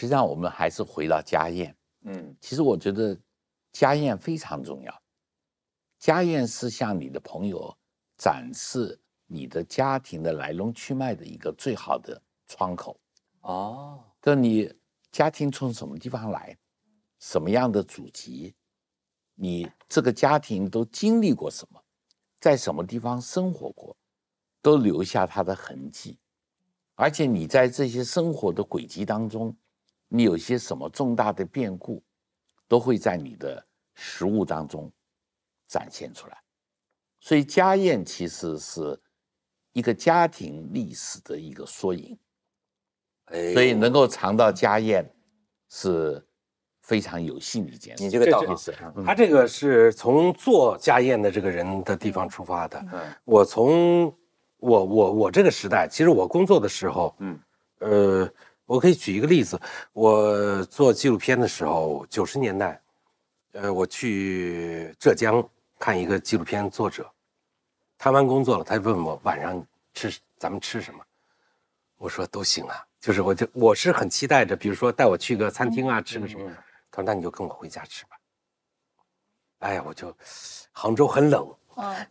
实际上，我们还是回到家宴。嗯，其实我觉得，家宴非常重要。家宴是向你的朋友展示你的家庭的来龙去脉的一个最好的窗口。哦，就你家庭从什么地方来，什么样的祖籍，你这个家庭都经历过什么，在什么地方生活过，都留下它的痕迹。而且你在这些生活的轨迹当中。你有些什么重大的变故，都会在你的食物当中展现出来。所以家宴其实是一个家庭历史的一个缩影。哎，所以能够尝到家宴，是非常有的一件事。你这个道理是，他这个是从做家宴的这个人的地方出发的。我从我我我这个时代，其实我工作的时候，嗯，呃。我可以举一个例子，我做纪录片的时候，九十年代，呃，我去浙江看一个纪录片作者，谈完工作了，他问我晚上吃咱们吃什么，我说都行啊，就是我就我是很期待着，比如说带我去个餐厅啊，吃个什么，他说那你就跟我回家吃吧。哎呀，我就杭州很冷，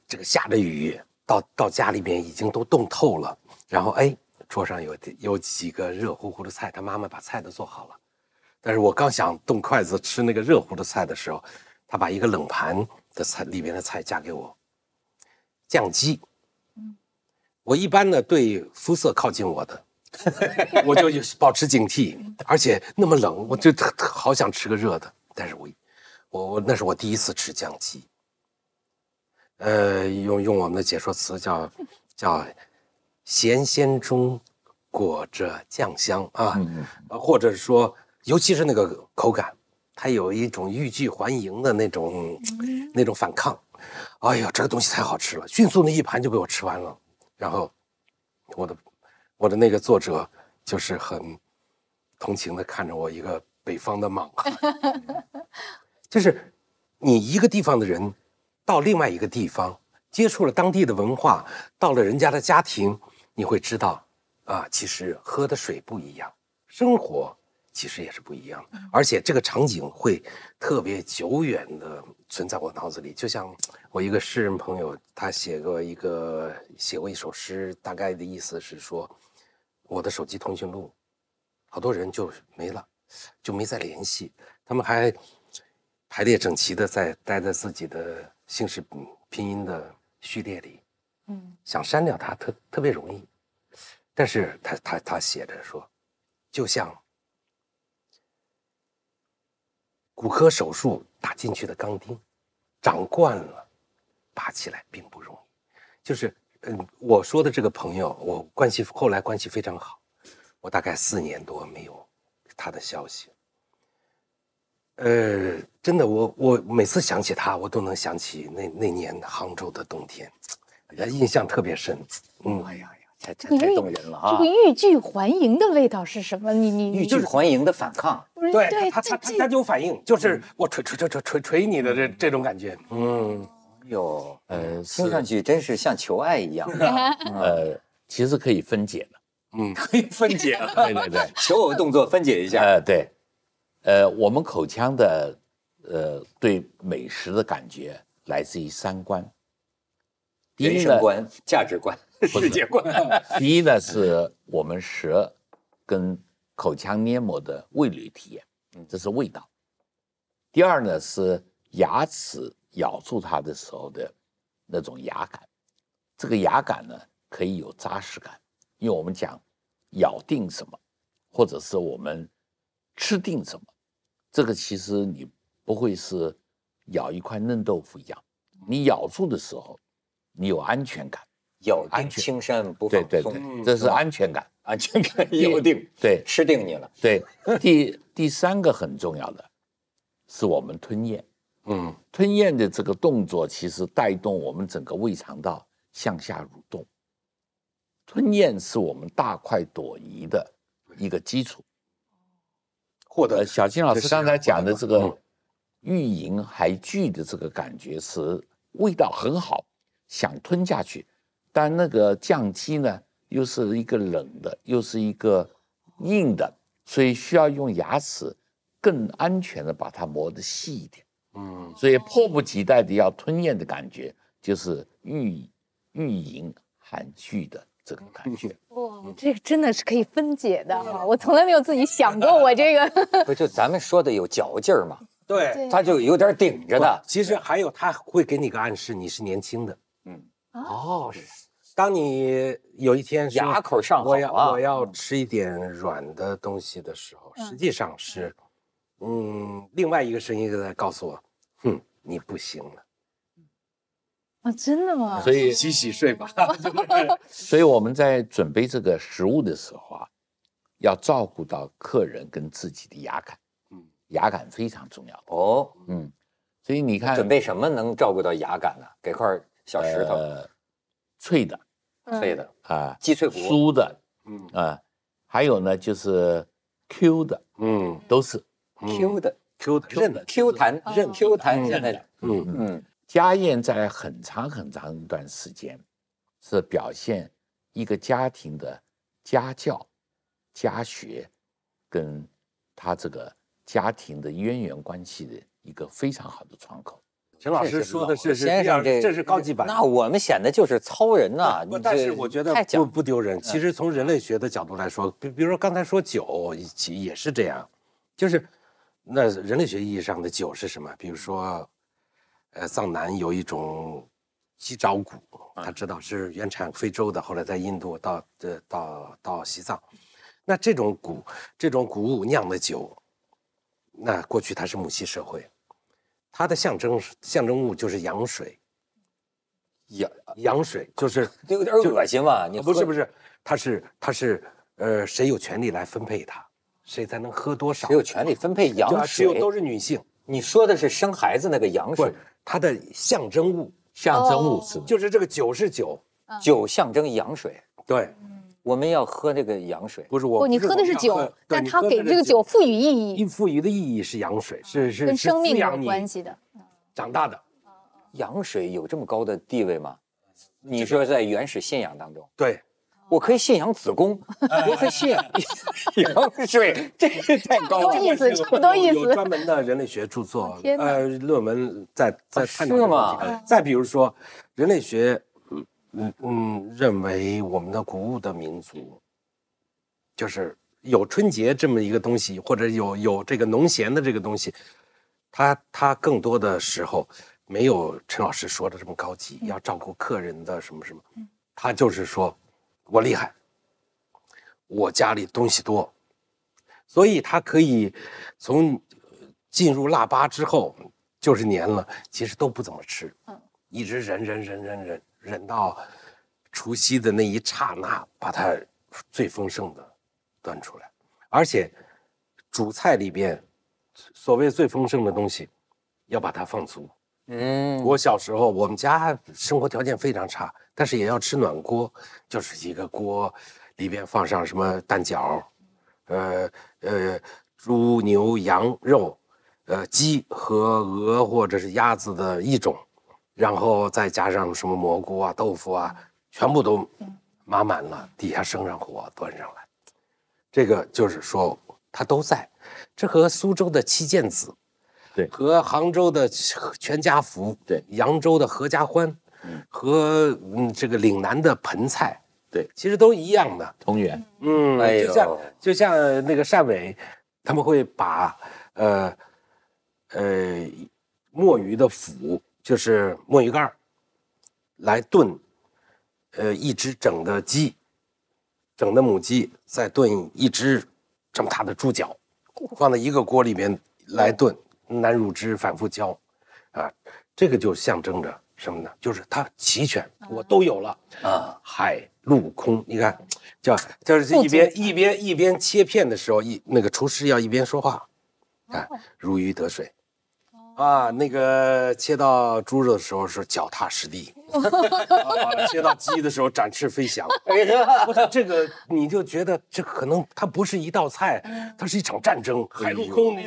这个下着雨到到家里面已经都冻透了，然后哎。桌上有有几个热乎乎的菜，他妈妈把菜都做好了，但是我刚想动筷子吃那个热乎的菜的时候，他把一个冷盘的菜里面的菜夹给我，酱鸡。嗯，我一般呢对肤色靠近我的，我就保持警惕，而且那么冷，我就好想吃个热的，但是我，我我那是我第一次吃酱鸡，呃，用用我们的解说词叫叫。咸鲜中裹着酱香啊，或者说，尤其是那个口感，它有一种欲拒还迎的那种那种反抗。哎呀，这个东西太好吃了，迅速那一盘就被我吃完了。然后，我的我的那个作者就是很同情的看着我一个北方的莽汉，就是你一个地方的人到另外一个地方，接触了当地的文化，到了人家的家庭。你会知道，啊，其实喝的水不一样，生活其实也是不一样的。而且这个场景会特别久远的存在我脑子里。就像我一个诗人朋友，他写过一个写过一首诗，大概的意思是说，我的手机通讯录，好多人就没了，就没再联系。他们还排列整齐的在待在自己的姓氏拼音的序列里。嗯，想删掉他特特别容易，但是他他他写着说，就像骨科手术打进去的钢钉，长惯了，拔起来并不容易。就是嗯，我说的这个朋友，我关系后来关系非常好，我大概四年多没有他的消息。呃，真的，我我每次想起他，我都能想起那那年杭州的冬天。人家印象特别深，嗯，哎呀呀，太动人了啊！这个欲拒还迎的味道是什么？你你欲拒还迎的反抗，对，他他他就有反应，就是我捶捶捶捶捶捶你的这这种感觉，嗯，哎呦，呃，听上去真是像求爱一样，呃，其实可以分解的，嗯，可以分解，对对对，求偶动作分解一下，呃，对，呃，我们口腔的呃对美食的感觉来自于三观。第一呢，价值观、世界观。第一呢，是我们舌跟口腔黏膜的味蕾体验，这是味道。第二呢，是牙齿咬住它的时候的那种牙感。这个牙感呢，可以有扎实感，因为我们讲咬定什么，或者是我们吃定什么，这个其实你不会是咬一块嫩豆腐一样，你咬住的时候。你有安全感，咬定青山不放松，这是安全感。安全感咬定，对，吃定你了。对，第第三个很重要的是我们吞咽，嗯，吞咽的这个动作其实带动我们整个胃肠道向下蠕动，吞咽是我们大快朵颐的一个基础。获得小金老师刚才讲的这个欲迎还拒的这个感觉是味道很好。想吞下去，但那个酱鸡呢，又是一个冷的，又是一个硬的，所以需要用牙齿更安全的把它磨得细一点。嗯，所以迫不及待的要吞咽的感觉，就是欲欲迎含蓄的这种感觉。哇，这个真的是可以分解的哈！我从来没有自己想过我这个。不就咱们说的有嚼劲儿嘛？对，它就有点顶着的。其实还有，它会给你个暗示，你是年轻的。哦，当你有一天牙口上火，我要我要吃一点软的东西的时候，实际上是，嗯，另外一个声音在告诉我，哼，你不行了。啊，真的吗？所以洗洗睡吧。所以我们在准备这个食物的时候啊，要照顾到客人跟自己的牙感，嗯，牙感非常重要。哦，嗯，所以你看，准备什么能照顾到牙感呢？给块。小石头，脆的，脆的啊，鸡脆骨，酥的，嗯啊，还有呢就是 Q 的，嗯，都是 Q 的，Q 弹的，Q 弹韧，Q 弹韧的，嗯嗯，家宴在很长很长一段时间，是表现一个家庭的家教、家学，跟他这个家庭的渊源关系的一个非常好的窗口。陈老师说的是是这这是高级版。那我们显得就是糙人呐，但是我觉得不不丢人。其实从人类学的角度来说，比比如说刚才说酒，也也是这样，就是那人类学意义上的酒是什么？比如说，呃，藏南有一种鸡爪谷，他知道是原产非洲的，后来在印度到呃到到西藏，那这种谷这种谷物酿的酒，那过去它是母系社会。它的象征象征物就是羊水，羊羊水就是，有点恶心嘛，你不是不是，它是它是，呃，谁有权利来分配它，谁才能喝多少？谁有权利分配羊水？都是女性。你说的是生孩子那个羊水，它的象征物，象征物是，就是这个酒是酒，酒象征羊水，对。我们要喝那个羊水，不是我。不，你喝的是酒，但他给这个酒赋予意义。赋予的意义是羊水，是是跟生命有关系的，长大的。羊水有这么高的地位吗？你说在原始信仰当中，对，我可以信仰子宫，我可以信仰 羊水，这是太多意思，不多意思。有专门的人类学著作，呃，论文在在探讨。是吗？再比如说人类学。嗯嗯，认为我们的谷物的民族，就是有春节这么一个东西，或者有有这个农闲的这个东西，他他更多的时候没有陈老师说的这么高级，要照顾客人的什么什么，他就是说我厉害，我家里东西多，所以他可以从进入腊八之后就是年了，其实都不怎么吃，一直忍忍忍忍忍。忍到除夕的那一刹那，把它最丰盛的端出来，而且主菜里边所谓最丰盛的东西，要把它放足。嗯，我小时候我们家生活条件非常差，但是也要吃暖锅，就是一个锅里边放上什么蛋饺，呃呃猪牛羊肉，呃鸡和鹅或者是鸭子的一种。然后再加上什么蘑菇啊、豆腐啊，全部都码满了，底下生上火，端上来，这个就是说它都在。这和苏州的七件子，对，和杭州的全家福，对，扬州的合家欢，嗯，和这个岭南的盆菜，对，其实都一样的。同源。嗯，就像就像那个汕尾，他们会把呃呃墨鱼的腐。就是墨鱼干儿来炖，呃，一只整的鸡，整的母鸡，再炖一只这么大的猪脚，放在一个锅里面来炖，南乳汁反复浇，啊，这个就象征着什么呢？就是它齐全，我都有了啊，海陆空。你看，叫就是一边一边一边切片的时候，一那个厨师要一边说话，啊，如鱼得水。啊，那个切到猪肉的时候是脚踏实地，切到鸡的时候展翅飞翔。哎，这个你就觉得这可能它不是一道菜，它是一场战争海陆空，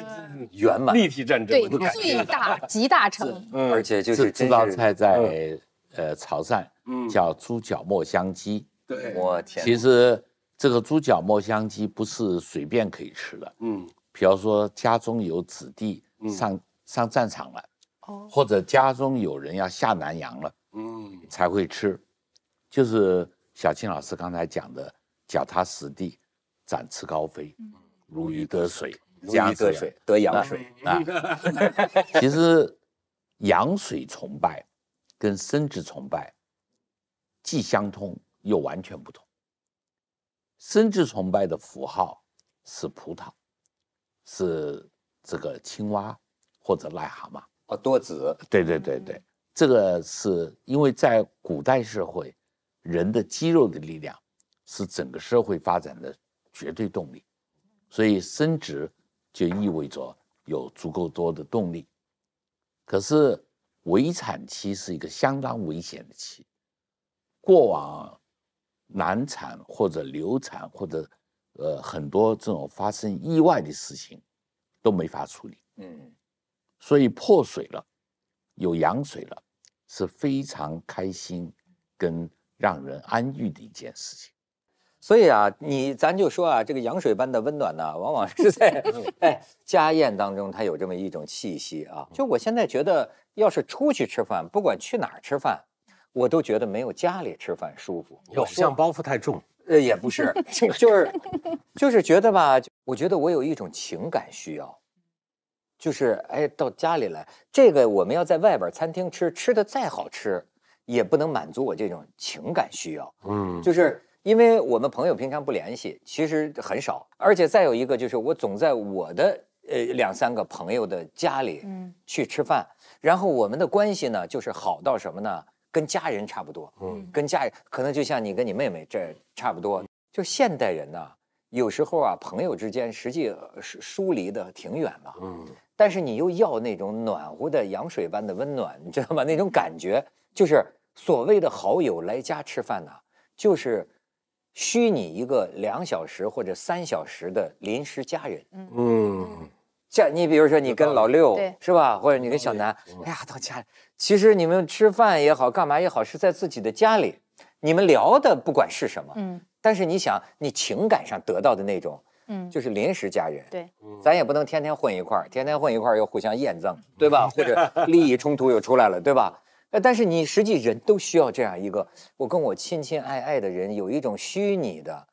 圆满立体战争。对，最大集 大成。而且就是这道菜在呃潮汕叫猪脚磨香鸡。对，我天，其实这个猪脚磨香鸡不是随便可以吃的。嗯，比方说家中有子弟上。上战场了，哦，或者家中有人要下南洋了，嗯，才会吃，就是小青老师刚才讲的，脚踏实地，展翅高飞，如鱼得水，如鱼得水得羊水啊。其实，羊水崇拜跟生殖崇拜既相通又完全不同。生殖崇拜的符号是葡萄，是这个青蛙。或者癞蛤蟆啊，多子。对对对对，这个是因为在古代社会，人的肌肉的力量是整个社会发展的绝对动力，所以生殖就意味着有足够多的动力。可是，围产期是一个相当危险的期，过往难产或者流产或者呃很多这种发生意外的事情都没法处理。嗯。所以破水了，有羊水了，是非常开心跟让人安逸的一件事情。所以啊，你咱就说啊，这个羊水般的温暖呢，往往是在哎 家宴当中，它有这么一种气息啊。就我现在觉得，要是出去吃饭，不管去哪儿吃饭，我都觉得没有家里吃饭舒服。偶像包袱太重，呃，也不是，就是就是觉得吧，我觉得我有一种情感需要。就是哎，到家里来，这个我们要在外边餐厅吃，吃的再好吃，也不能满足我这种情感需要。嗯，就是因为我们朋友平常不联系，其实很少。而且再有一个就是，我总在我的呃两三个朋友的家里去吃饭，然后我们的关系呢，就是好到什么呢？跟家人差不多。嗯，跟家人可能就像你跟你妹妹这差不多。就现代人呢，有时候啊，朋友之间实际疏疏离的挺远嘛。嗯。但是你又要那种暖和的羊水般的温暖，你知道吗？那种感觉就是所谓的好友来家吃饭呢，就是虚拟一个两小时或者三小时的临时家人。嗯，像你比如说你跟老六是吧，或者你跟小南，哎呀到家，其实你们吃饭也好，干嘛也好，是在自己的家里，你们聊的不管是什么，嗯，但是你想你情感上得到的那种。就是临时家人，对，咱也不能天天混一块儿，天天混一块儿又互相厌憎，对吧？或者利益冲突又出来了，对吧？但是你实际人都需要这样一个，我跟我亲亲爱爱的人有一种虚拟的，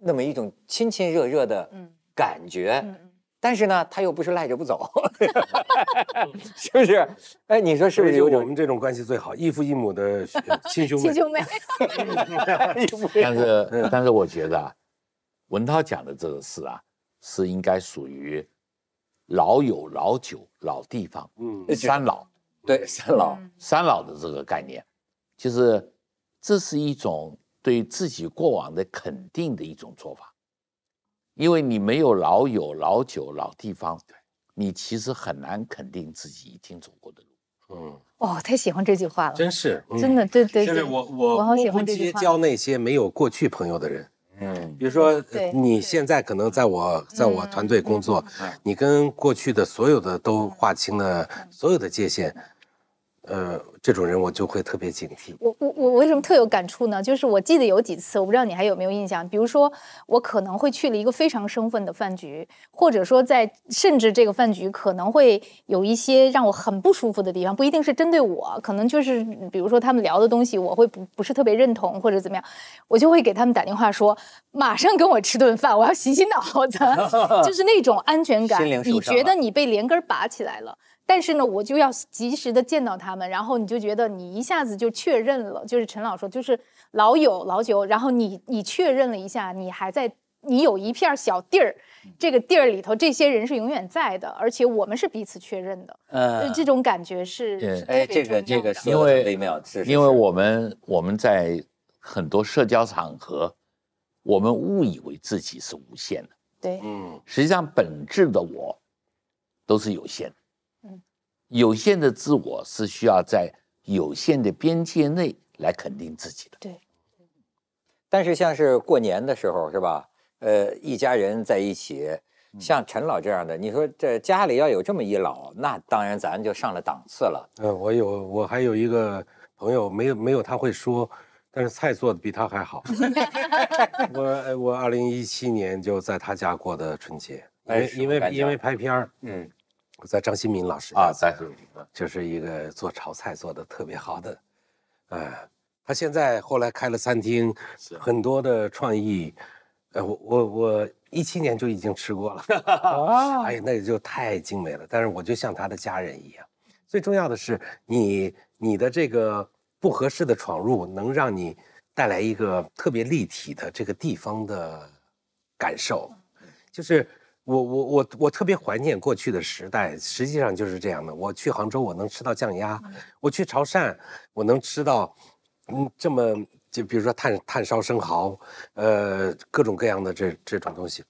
那么一种亲亲热热的感觉，但是呢，他又不是赖着不走，是不是？哎，你说是不是？有我们这种关系最好，异父异母的亲兄 亲兄妹，但是但是我觉得。文涛讲的这个事啊，是应该属于老友、老酒、老地方，嗯，三老，对，三老，三老的这个概念，就是这是一种对自己过往的肯定的一种做法，因为你没有老友、老酒、老地方，你其实很难肯定自己已经走过的路，嗯，哦，太喜欢这句话了，真是，真的，对对对，我我我好喜欢这句话，交那些没有过去朋友的人。嗯，比如说，你现在可能在我在我团队工作，你跟过去的所有的都划清了所有的界限，呃。这种人我就会特别警惕。我我我为什么特有感触呢？就是我记得有几次，我不知道你还有没有印象。比如说，我可能会去了一个非常生分的饭局，或者说在甚至这个饭局可能会有一些让我很不舒服的地方，不一定是针对我，可能就是比如说他们聊的东西，我会不不是特别认同或者怎么样，我就会给他们打电话说，马上跟我吃顿饭，我要洗洗脑子，就是那种安全感，你觉得你被连根拔起来了。但是呢，我就要及时的见到他们，然后你就觉得你一下子就确认了，就是陈老说，就是老友老酒，然后你你确认了一下，你还在你有一片小地儿，这个地儿里头，这些人是永远在的，而且我们是彼此确认的，呃，这种感觉是，哎，这个这个，因为因为我们我们在很多社交场合，我们误以为自己是无限的，对，嗯，实际上本质的我都是有限的。有限的自我是需要在有限的边界内来肯定自己的。对。但是像是过年的时候，是吧？呃，一家人在一起，像陈老这样的，你说这家里要有这么一老，那当然咱就上了档次了。嗯，我有，我还有一个朋友，没有没有他会说，但是菜做的比他还好。我我二零一七年就在他家过的春节，因为因为因为拍片儿，嗯。在张新民老师啊，在就是一个做炒菜做的特别好的，啊，他现在后来开了餐厅，很多的创意，呃，我我我一七年就已经吃过了，哎呀，那也就太精美了。但是我就像他的家人一样，最重要的是你你的这个不合适的闯入，能让你带来一个特别立体的这个地方的感受，就是。我我我我特别怀念过去的时代，实际上就是这样的。我去杭州，我能吃到酱鸭；我去潮汕，我能吃到嗯这么就比如说炭炭烧生蚝，呃各种各样的这这种东西。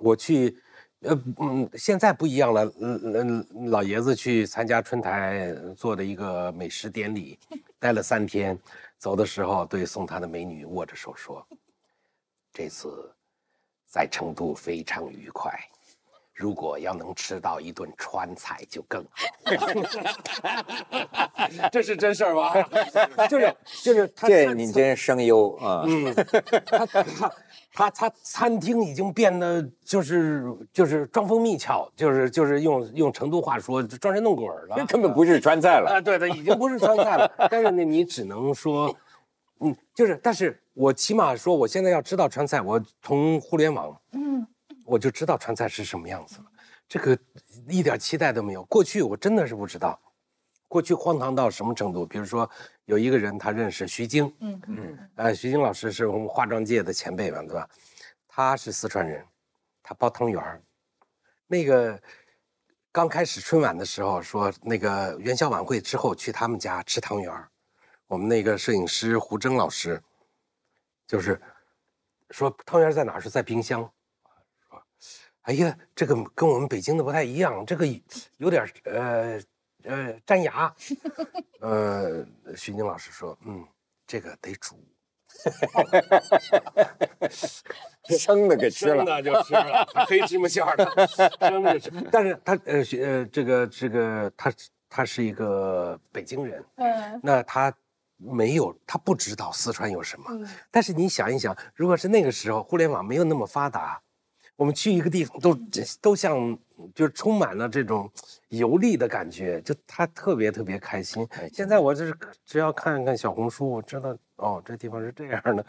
我去呃嗯现在不一样了。嗯嗯，老爷子去参加春台做的一个美食典礼，待了三天，走的时候对送他的美女握着手说：“这次。”在成都非常愉快，如果要能吃到一顿川菜就更好。这是真事儿吗？就是就是他这你真声优啊，嗯，他他他他餐厅已经变得就是就是装疯蜜俏，就是就是用用成都话说装神弄鬼了，这根本不是川菜了。啊！对的，已经不是川菜了，但是呢，你只能说，嗯，就是但是。我起码说，我现在要知道川菜，我从互联网，嗯，我就知道川菜是什么样子了。这个一点期待都没有。过去我真的是不知道，过去荒唐到什么程度？比如说，有一个人他认识徐晶，嗯嗯，呃，徐晶老师是我们化妆界的前辈嘛，对吧？他是四川人，他包汤圆儿。那个刚开始春晚的时候，说那个元宵晚会之后去他们家吃汤圆儿。我们那个摄影师胡征老师。就是，说汤圆在哪？是在冰箱，说，哎呀，这个跟我们北京的不太一样，这个有点呃呃粘牙。呃，徐宁老师说，嗯，这个得煮，生的给吃了，生的就吃了黑芝麻馅的，生的吃。但是他呃呃这个这个他他是一个北京人，嗯，那他。没有，他不知道四川有什么。但是你想一想，如果是那个时候互联网没有那么发达，我们去一个地方都都像，就是充满了这种游历的感觉，就他特别特别开心。现在我就是只要看看小红书，我知道哦，这地方是这样的，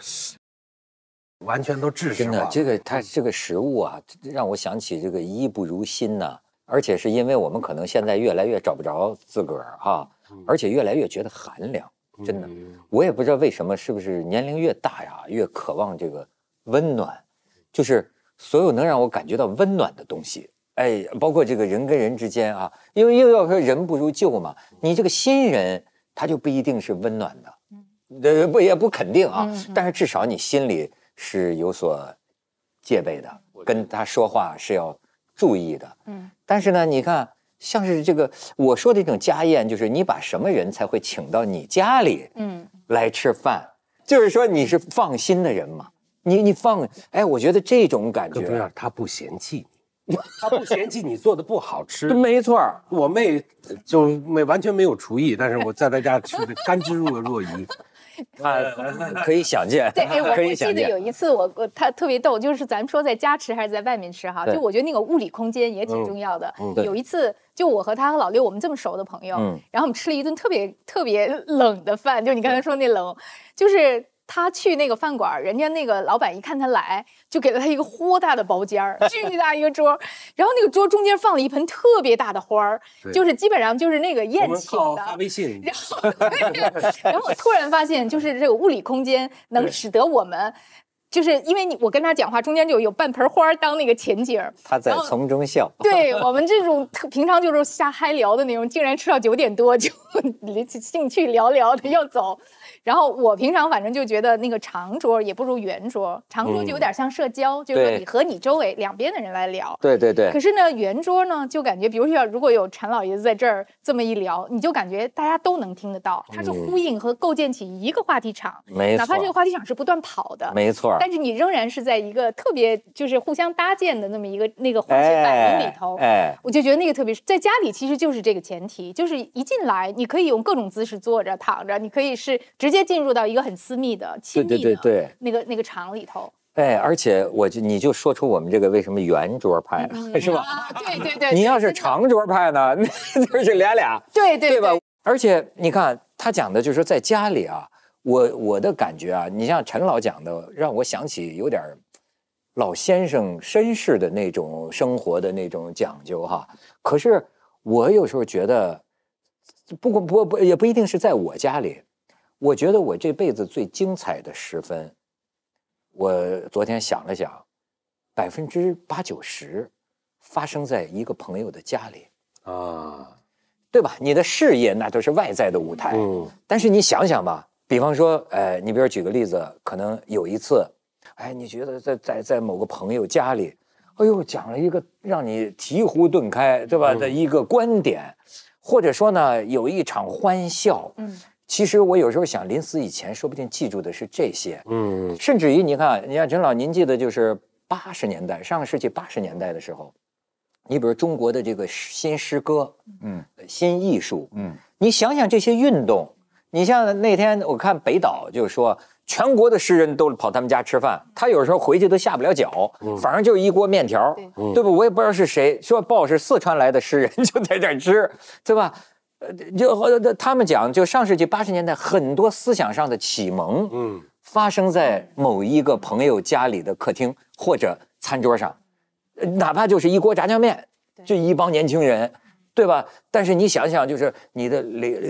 完全都知识真的，这个他这个食物啊，让我想起这个衣不如新呐。而且是因为我们可能现在越来越找不着自个儿哈，而且越来越觉得寒凉。真的，我也不知道为什么，是不是年龄越大呀，越渴望这个温暖，就是所有能让我感觉到温暖的东西，哎，包括这个人跟人之间啊，因为又要说人不如旧嘛，你这个新人他就不一定是温暖的，呃，不也不肯定啊，但是至少你心里是有所戒备的，跟他说话是要注意的，嗯，但是呢，你看。像是这个我说的这种家宴，就是你把什么人才会请到你家里，嗯，来吃饭，就是说你是放心的人嘛，你你放，哎，我觉得这种感觉，他不嫌弃你，他不嫌弃你做的不好吃，没错，我妹就没完全没有厨艺，但是我在她家吃的甘之若若饴，啊，可以想见，对，我我记得有一次我我她特别逗，就是咱们说在家吃还是在外面吃哈，就我觉得那个物理空间也挺重要的，有一次。就我和他和老六，我们这么熟的朋友，然后我们吃了一顿特别特别冷的饭，就你刚才说那冷，就是他去那个饭馆，人家那个老板一看他来，就给了他一个豁大的包间儿，巨大一个桌，然后那个桌中间放了一盆特别大的花儿，就是基本上就是那个宴请的。然后，然后我突然发现，就是这个物理空间能使得我们。就是因为你我跟他讲话中间就有半盆花当那个前景，他在从中笑。对我们这种平常就是瞎嗨聊的那种，竟然吃到九点多就兴趣聊聊的要走。然后我平常反正就觉得那个长桌也不如圆桌，长桌就有点像社交，就是说你和你周围两边的人来聊。对对对。可是呢，圆桌呢就感觉，比如说如果有陈老爷子在这儿这么一聊，你就感觉大家都能听得到，它是呼应和构建起一个话题场，哪怕这个话题场是不断跑的。没错。但是你仍然是在一个特别就是互相搭建的那么一个那个环境氛围里头，哎，我就觉得那个特别。在家里其实就是这个前提，就是一进来你可以用各种姿势坐着躺着，你可以是直接进入到一个很私密的、亲密的、那个那个场里头。哎，而且我就你就说出我们这个为什么圆桌拍 是吧？对 对对。你要是长桌派呢，那 就是俩俩。对对对吧？而且你看他讲的就是在家里啊。我我的感觉啊，你像陈老讲的，让我想起有点老先生绅士的那种生活的那种讲究哈。可是我有时候觉得，不过不不，也不一定是在我家里。我觉得我这辈子最精彩的时分，我昨天想了想，百分之八九十发生在一个朋友的家里啊，对吧？你的事业那都是外在的舞台，但是你想想吧。比方说，哎，你比如举个例子，可能有一次，哎，你觉得在在在某个朋友家里，哎呦，讲了一个让你醍醐顿开，对吧？的一个观点，或者说呢，有一场欢笑。嗯，其实我有时候想，临死以前，说不定记住的是这些。嗯，甚至于你看，你看陈老，您记得就是八十年代，上个世纪八十年代的时候，你比如中国的这个新诗歌，嗯，新艺术，嗯，你想想这些运动。你像那天我看北岛就说，全国的诗人都跑他们家吃饭，他有时候回去都下不了脚，反正就是一锅面条，对不？我也不知道是谁说报是四川来的诗人 就在这吃，对吧？就他们讲，就上世纪八十年代很多思想上的启蒙，嗯，发生在某一个朋友家里的客厅或者餐桌上，哪怕就是一锅炸酱面，就一帮年轻人。对吧？但是你想想，就是你的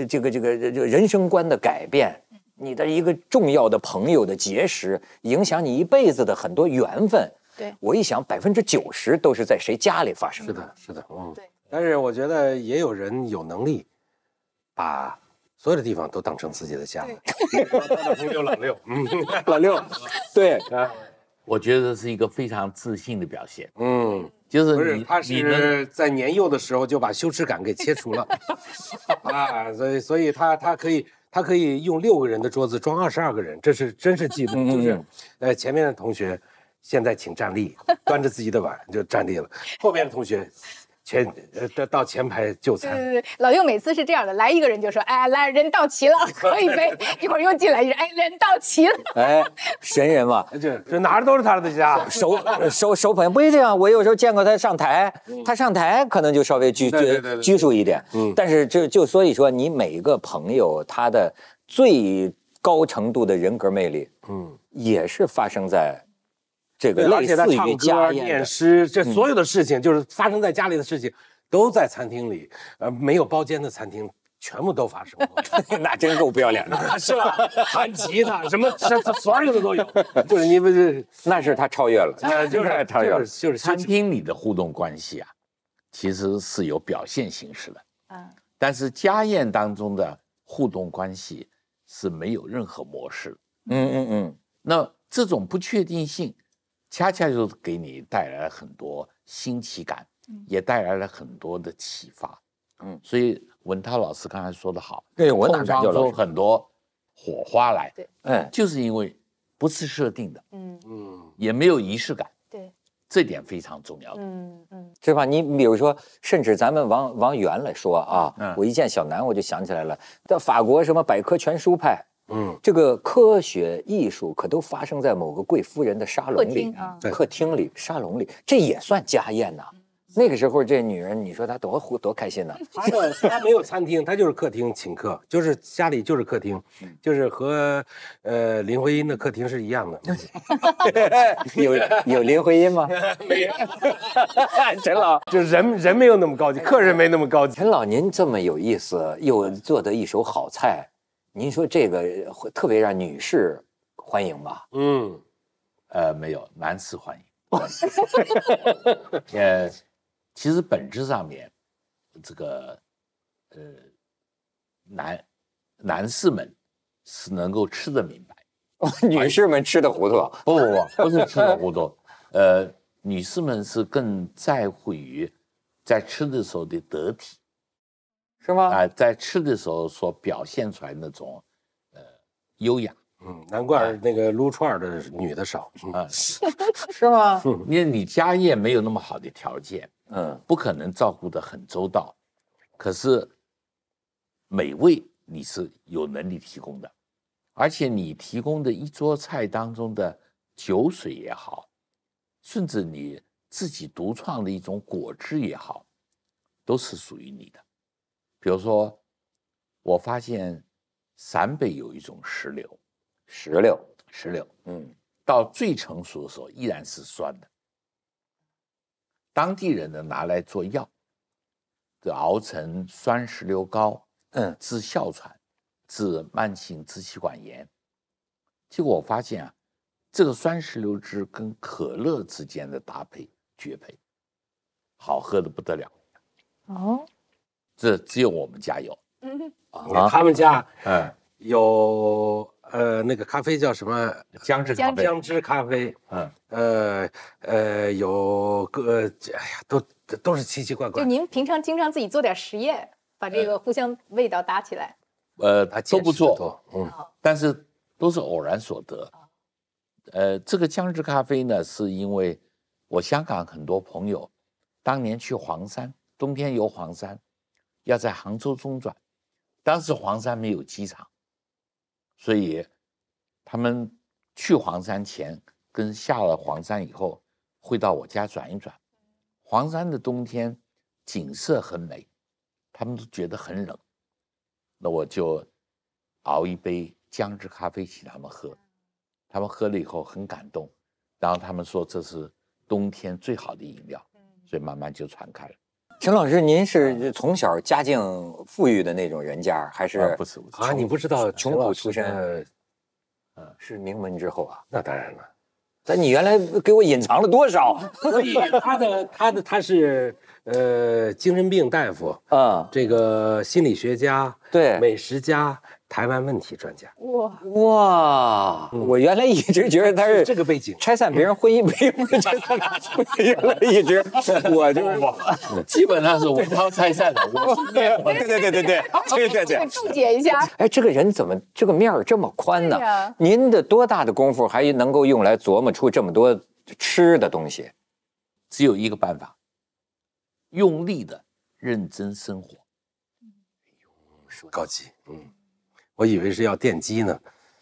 这个这个这人生观的改变，你的一个重要的朋友的结识，影响你一辈子的很多缘分。对，我一想，百分之九十都是在谁家里发生的？是的，是的，嗯。对，但是我觉得也有人有能力把所有的地方都当成自己的家。哈哈六老六”，嗯，老六。对啊，我觉得是一个非常自信的表现。嗯。就是不是他是在年幼的时候就把羞耻感给切除了，啊，所以所以他他可以他可以用六个人的桌子装二十二个人，这是真是记录，就是，呃，前面的同学，现在请站立，端着自己的碗就站立了，后面的同学。前呃，到到前排就餐。对对对，老幼每次是这样的，来一个人就说：“哎，来人到齐了，喝一杯。”一会儿又进来一人：“哎，人到齐了。”哎，神人嘛，这就拿着都是他的家手手手捧，不一定。啊。我有时候见过他上台，他上台可能就稍微拘拘拘束一点。嗯，但是就就所以说，你每一个朋友他的最高程度的人格魅力，嗯，也是发生在。这个类似于家宴、念诗，这所有的事情就是发生在家里的事情，都在餐厅里，呃，没有包间的餐厅全部都发生过，那真够不要脸的，是吧？弹吉他，什么，么所有的都有，就是你们，那是他超越了，就是超越，就是餐厅里的互动关系啊，其实是有表现形式的，嗯，但是家宴当中的互动关系是没有任何模式，嗯嗯嗯，那这种不确定性。恰恰就是给你带来了很多新奇感，也带来了很多的启发，嗯，所以文涛老师刚才说的好，对，我碰撞出很多火花来，对，嗯，就是因为不是设定的，嗯嗯，也没有仪式感，对，这点非常重要的，嗯嗯，是吧？你比如说，甚至咱们往往远来说啊，我一见小南我就想起来了，在法国什么百科全书派。嗯，这个科学艺术可都发生在某个贵夫人的沙龙里，客厅里，沙龙里，这也算家宴呐。那个时候这女人，你说她多活多开心呐！她 她没有餐厅，她就是客厅请客，就是家里就是客厅，就是和呃林徽因的客厅是一样的。有有林徽因吗？没有。陈老，就人人没有那么高级，客人没那么高级。陈老，您这么有意思，又做得一手好菜。您说这个会特别让女士欢迎吧？嗯，呃，没有，男士欢迎。呃，其实本质上面，这个，呃，男男士们是能够吃得明白，女士们吃的糊涂。不不不，不是吃的糊涂，呃，女士们是更在乎于在吃的时候的得体。是吗？啊，在吃的时候所表现出来那种，呃，优雅。嗯，难怪那个撸串的女的少啊，是吗？因为你家业没有那么好的条件，嗯，不可能照顾得很周到。可是美味你是有能力提供的，而且你提供的一桌菜当中的酒水也好，甚至你自己独创的一种果汁也好，都是属于你的。比如说，我发现陕北有一种石榴，石榴，石榴，嗯，到最成熟的时候依然是酸的。当地人呢拿来做药，就熬成酸石榴膏，嗯，治哮喘，治慢性支气管炎。结果我发现啊，这个酸石榴汁跟可乐之间的搭配绝配，好喝的不得了。哦。这只有我们家有，啊，他们家，嗯有呃那个咖啡叫什么姜汁咖啡，姜汁咖啡，嗯，呃呃有个，哎呀，都都是奇奇怪怪。就您平常经常自己做点实验，把这个互相味道搭起来，呃他都不做，嗯，但是都是偶然所得。呃，这个姜汁咖啡呢，是因为我香港很多朋友当年去黄山，冬天游黄山。要在杭州中转，当时黄山没有机场，所以他们去黄山前跟下了黄山以后，会到我家转一转。黄山的冬天景色很美，他们都觉得很冷，那我就熬一杯姜汁咖啡请他们喝，他们喝了以后很感动，然后他们说这是冬天最好的饮料，所以慢慢就传开了。陈老师，您是从小家境富裕的那种人家，还是啊？不不啊，你不知道穷苦出身，呃，是名门之后啊？那当然了，但你原来给我隐藏了多少？所以他的他的他是呃精神病大夫，嗯，这个心理学家，对，美食家。台湾问题专家哇哇！我原来一直觉得他是这个背景，拆散别人婚姻，不是拆散哪原来一直 我就是，基本上是我方拆散的。对对对对对对对对对。注解一下，哎，这个人怎么这个面儿这么宽呢？您的多大的功夫还能够用来琢磨出这么多吃的东西？只有一个办法，用力的认真生活。高级，嗯。我以为是要电击呢，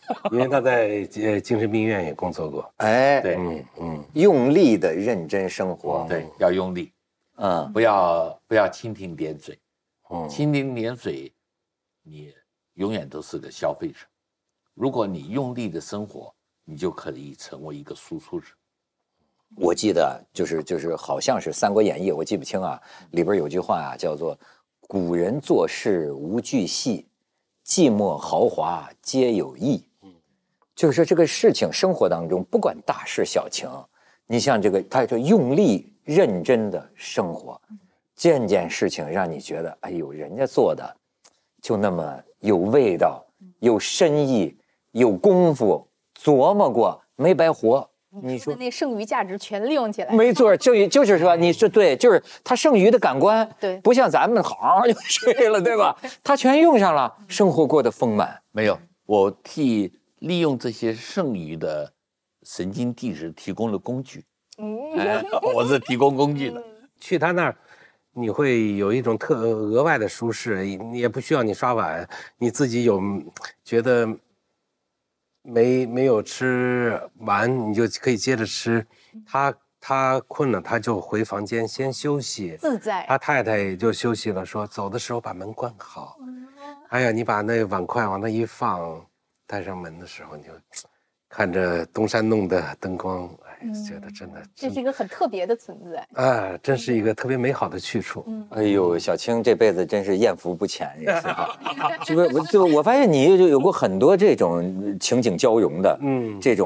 因为他在呃精神病院也工作过。哎，对，嗯嗯，用力的认真生活，对，要用力，嗯，不要不要蜻蜓点水，蜻蜓点水，你永远都是个消费者。如果你用力的生活，你就可以成为一个输出者。我记得就是就是好像是《三国演义》，我记不清啊，里边有句话啊，叫做“古人做事无巨细”。寂寞豪华皆有意，就是说这个事情，生活当中不管大事小情，你像这个，他就用力认真的生活，件件事情让你觉得，哎呦，人家做的就那么有味道、有深意、有功夫，琢磨过没白活。你说那剩余价值全利用起来，没错，就就是说，你说对，就是他剩余的感官，对，不像咱们好好就睡了，对吧？他全用上了，生活过得丰满。没有，我替利用这些剩余的神经递质提供了工具。嗯，我是提供工具的。去他那儿，你会有一种特额外的舒适，也不需要你刷碗，你自己有觉得。没没有吃完，你就可以接着吃。他他困了，他就回房间先休息。自在。他太太也就休息了，说走的时候把门关好。哎呀，你把那碗筷往那一放，带上门的时候你就看着东山弄的灯光。觉得真的，这是一个很特别的存在，哎，真是一个特别美好的去处。哎呦，小青这辈子真是艳福不浅，也是哈。就是我，就我发现你就有过很多这种情景交融的，嗯，这种。